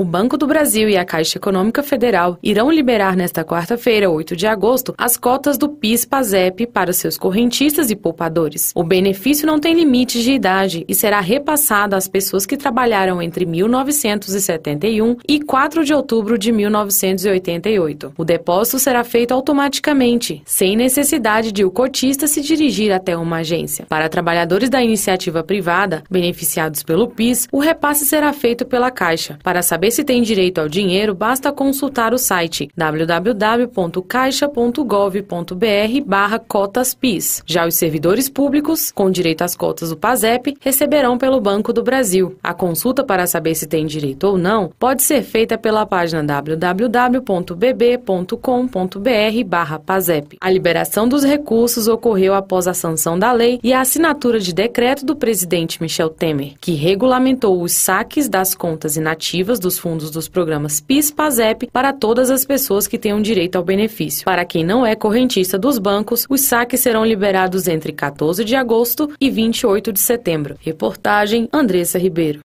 O Banco do Brasil e a Caixa Econômica Federal irão liberar nesta quarta-feira, 8 de agosto, as cotas do PIS-PASEP para seus correntistas e poupadores. O benefício não tem limites de idade e será repassado às pessoas que trabalharam entre 1971 e 4 de outubro de 1988. O depósito será feito automaticamente, sem necessidade de o cotista se dirigir até uma agência. Para trabalhadores da iniciativa privada, beneficiados pelo PIS, o repasse será feito pela Caixa. Para saber saber se tem direito ao dinheiro, basta consultar o site www.caixa.gov.br barra cotaspis. Já os servidores públicos, com direito às cotas do PASEP, receberão pelo Banco do Brasil. A consulta para saber se tem direito ou não pode ser feita pela página www.bb.com.br barra PASEP. A liberação dos recursos ocorreu após a sanção da lei e a assinatura de decreto do presidente Michel Temer, que regulamentou os saques das contas inativas dos fundos dos programas PIS-PASEP para todas as pessoas que tenham direito ao benefício. Para quem não é correntista dos bancos, os saques serão liberados entre 14 de agosto e 28 de setembro. Reportagem Andressa Ribeiro.